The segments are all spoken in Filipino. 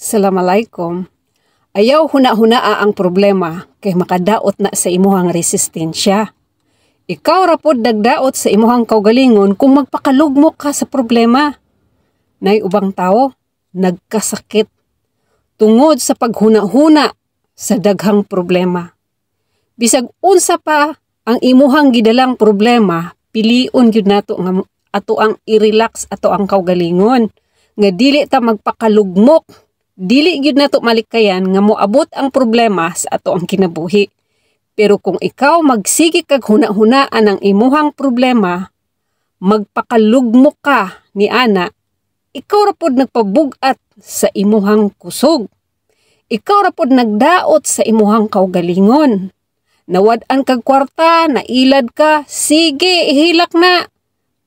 Assalamualaikum. Ayaw huna-hunaa ang problema kay makadaot na sa imuhang resistensya. Ikaw rapod dagdaot sa imuhang kaugalingon kung magpakalugmok ka sa problema. Nay ubang tao, nagkasakit. Tungod sa paghuna-huna sa daghang problema. Bisag unsa pa ang imuhang gidalang problema, piliun gyud nato nga ato ang i-relax ato ang kaugalingon nga dili ta magpakalugmok Dili gyud nato malikayan nga moabot ang problema sa ato ang kinabuhi. Pero kung ikaw magsige kag huna-hunaan ang imuhang problema, magpakalugmok ka ni ana, ikaw ra pod nagpabugat sa imuhang kusog. Ikaw ra pod nagdaot sa imuhang kaugalingon. Nawad-an kag kwarta, nailad ka, sige, ihilak na.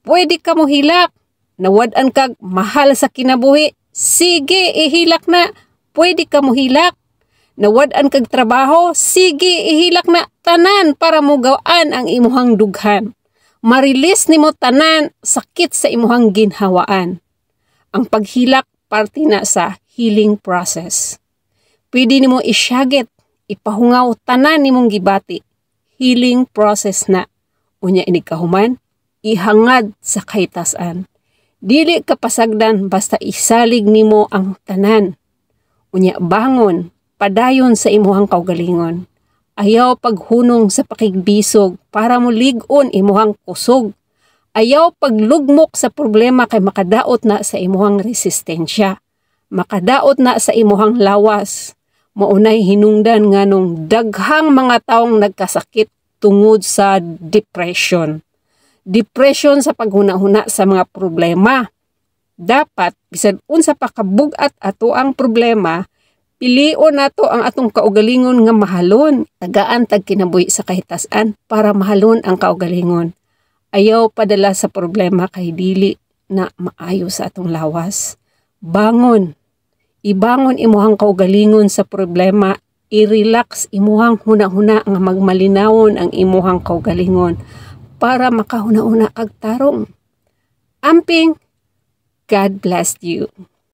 Pwede ka mo hilak. Nawad-an kag mahal sa kinabuhi, Sige, ihilak na. Pwede ka mo hilak. Nawadan kag trabaho, sige, ihilak na tanan para mo gawaan ang imuhang dughan. Marilis nimo tanan, sakit sa imuhang ginhawaan. Ang paghilak parte na sa healing process. Pwede nimo isyaget, ipahungaw tanan nimong gibati. Healing process na. Unya ini kahuman, ihangad sa kaitasan. Dili kapasagdan basta isalig nimo ang tanan. Unya bangon, padayon sa imuhang kaugalingon. Ayaw paghunong sa pakigbisog para mo ligon imuhang kusog. Ayaw paglugmok sa problema kay makadaot na sa imuhang resistensya. Makadaot na sa imuhang lawas. Maunay hinungdan nganong daghang mga taong nagkasakit tungod sa depression depression sa paghunahuna sa mga problema. Dapat, bisan unsa pa kabugat ato ang problema, pilion nato ang atong kaugalingon nga mahalon, tagaan tag kinabuhi sa kahitasan para mahalon ang kaugalingon. Ayaw padala sa problema kay dili na maayo sa atong lawas. Bangon. Ibangon imuhang kaugalingon sa problema i-relax imuhang huna-huna nga magmalinawon ang imuhang kaugalingon para makahuna-una ag tarong. Amping, God bless you.